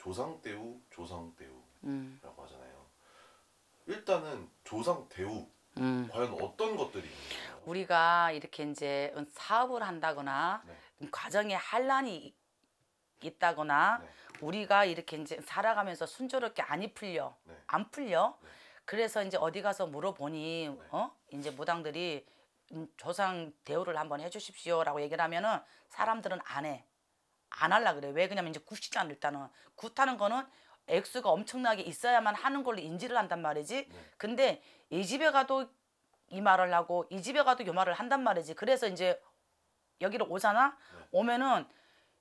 조상대우, 조상대우라고 음. 하잖아요. 일단은 조상대우 음. 과연 어떤 것들이 있나요? 우리가 이렇게 이제 사업을 한다거나 네. 과정에 한란이 있다거나 네. 우리가 이렇게 이제 살아가면서 순조롭게 안이 풀려 네. 안 풀려 네. 그래서 이제 어디 가서 물어보니 네. 어 이제 무당들이 음, 조상 대우를 한번 해주십시오라고 얘기를 하면은 사람들은 안 해. 안 할라 그래. 요왜그냐면 이제 굳이지않 일단은. 굳하는 거는 액수가 엄청나게 있어야만 하는 걸로 인지를 한단 말이지. 네. 근데 이 집에 가도 이 말을 하고 이 집에 가도 요 말을 한단 말이지. 그래서 이제 여기로 오잖아. 네. 오면은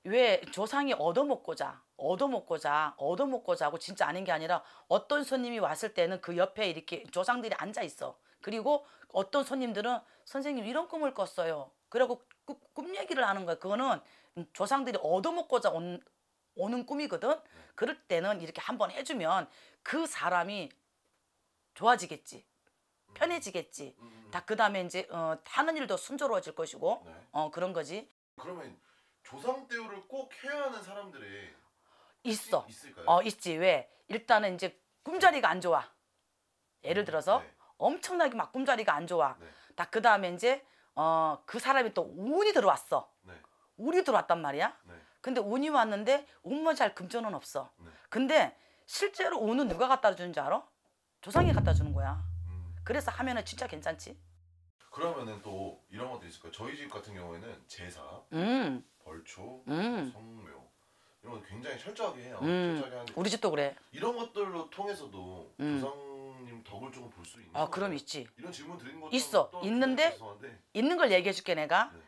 왜 조상이 얻어먹고자 얻어먹고자 얻어먹고자 하고 진짜 아닌 게 아니라 어떤 손님이 왔을 때는 그 옆에 이렇게 조상들이 앉아 있어. 그리고 어떤 손님들은 선생님 이런 꿈을 꿨어요. 그리고 꿈, 꿈 얘기를 하는 거야. 그거는 음, 조상들이 얻어먹고자 온, 오는 꿈이거든. 네. 그럴 때는 이렇게 한번 해주면 그 사람이 좋아지겠지. 음. 편해지겠지. 음, 다그 다음에 이제 어, 하는 일도 순조로워질 것이고 네. 어, 그런 거지. 그러면 조상 대우를 꼭 해야 하는 사람들이 있어. 있을까요? 어 있지 왜? 일단은 이제 꿈자리가 안 좋아. 예를 들어서 네. 엄청나게 막 꿈자리가 안 좋아. 네. 다그 다음에 이제 어 그 사람이 또 운이 들어왔어. 네. 운이 들어왔단 말이야. 네. 근데 운이 왔는데 운만 잘 금전은 없어. 네. 근데 실제로 운은 누가 갖다 주는지 알아? 조상이 갖다 주는 거야. 음. 그래서 하면은 진짜 괜찮지. 그러면은 또 이런 것도 있을 거요 저희 집 같은 경우에는 제사, 음. 벌초, 음. 성묘 이런 거 굉장히 철저하게 해요. 음. 철저하게 우리 집도 그래. 이런 것들로 통해서도 음. 조상님 덕을 조금 볼 수 있는. 아 그럼 있지. 이런 질문 드리는 거 있어. 있는데 있는 걸 얘기해 줄게 내가. 네.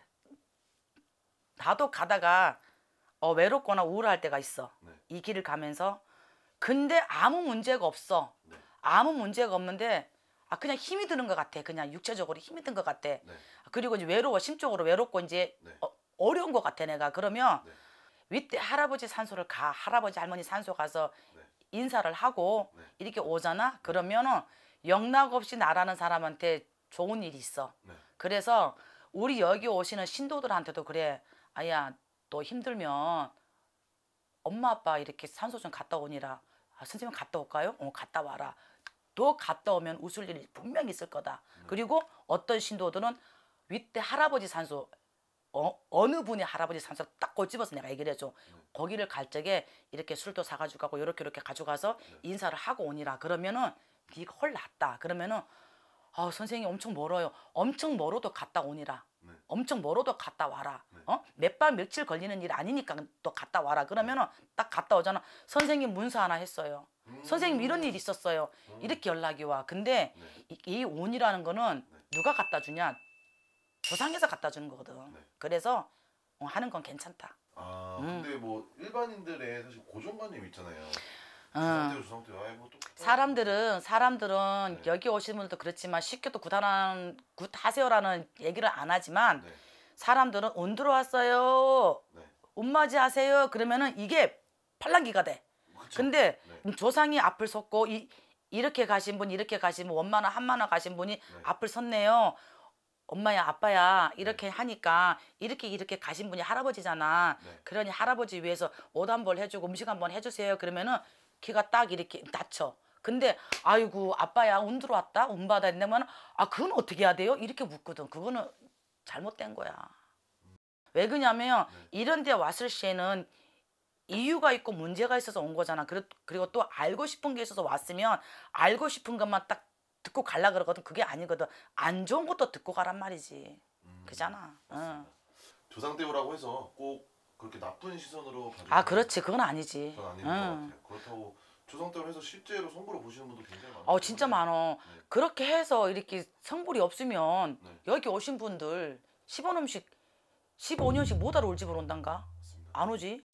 나도 가다가 어, 외롭거나 우울할 때가 있어. 네. 이 길을 가면서 근데 아무 문제가 없어. 네. 아무 문제가 없는데 아 그냥 힘이 드는 것 같아. 그냥 육체적으로 힘이 든 것 같아. 네. 그리고 이제 외로워 심적으로 외롭고 이제 네. 어, 어 려운것 같아 내가. 그러면 네. 윗대 할아버지 산소를 가 할아버지 할머니 산소 가서 네. 인사를 하고 이렇게 오잖아. 그러면은 영락 없이 나라는 사람한테 좋은 일이 있어. 그래서 우리 여기 오시는 신도들한테도 그래. 아야 너 힘들면 엄마 아빠 이렇게 산소 좀 갔다 오니라 아, 선생님 갔다 올까요? 어 갔다 와라 또 갔다 오면 웃을 일이 분명히 있을 거다 음. 그리고 어떤 신도들은 윗대 할아버지 산소 어, 어느 분이 할아버지 산소 딱 꼬집어서 내가 얘기를 해줘 음. 거기를 갈 적에 이렇게 술도 사가지고 가고 이렇게 이렇게 가져가서 네. 인사를 하고 오니라 그러면은 비가 헐 났다 그러면은 아 선생님 엄청 멀어요 엄청 멀어도 갔다 오니라 네. 엄청 멀어도 갔다 와라 어? 몇밤 며칠 걸리는 일 아니니까 또 갔다 와라. 그러면은 딱 갔다 오잖아. 선생님 문서 하나 했어요. 음. 선생님 이런 일 있었어요. 음. 이렇게 연락이 와. 근데 네. 이, 이, 온이라는 거는 네. 누가 갖다 주냐? 조상에서 갖다 주는 거거든. 네. 그래서 어, 하는 건 괜찮다. 아 음. 근데 뭐 일반인들의 사실 고정관념 있잖아요. 음. 사람들은 사람들은 네. 여기 오시는 분들도 그렇지만 쉽게 또 구단한 굿하세요라는 얘기를 안 하지만 네. 사람들은 온 들어왔어요. 네. 온 맞이하세요. 그러면은 이게 팔랑기가 돼. 그죠 근데 네. 음, 조상이 앞을 섰고 이, 이렇게 가신 분 이렇게 가신 분 원만화 한만화 가신 분이 네. 앞을 섰네요. 엄마야 아빠야 이렇게 네. 하니까 이렇게 이렇게 가신 분이 할아버지잖아. 네. 그러니 할아버지 위해서 옷한벌 해주고 음식 한번 해주세요. 그러면은 키가 딱 이렇게 낮춰. 근데 아이고 아빠야 운 들어왔다 운 받았네 면아 그건 어떻게 해야 돼요? 이렇게 묻거든. 그거는 잘못된 거야. 왜 그러냐면 네. 이런 데 왔을 시에는 이유가 있고 문제가 있어서 온 거잖아. 그리고 또 알고 싶은 게 있어서 왔으면 알고 싶은 것만 딱 듣고 갈라 그러거든. 그게 아니거든. 안 좋은 것도 듣고 가란 말이지. 음, 그잖아. 응. 조상대우라고 해서 꼭 그렇게 나쁜 시선으로 아 그렇지 그건 아니지. 그건 아닌 응. 것같아 그렇다고 조성탑을 해서 실제로 성불을 보시는 분도 굉장히 많아요. 어, 진짜 네. 많어. 네. 그렇게 해서 이렇게 성불이 없으면 네. 여기 오신 분들 15년씩 15년씩 못 알아 올 집으로 온단가? 맞습니다. 안 오지?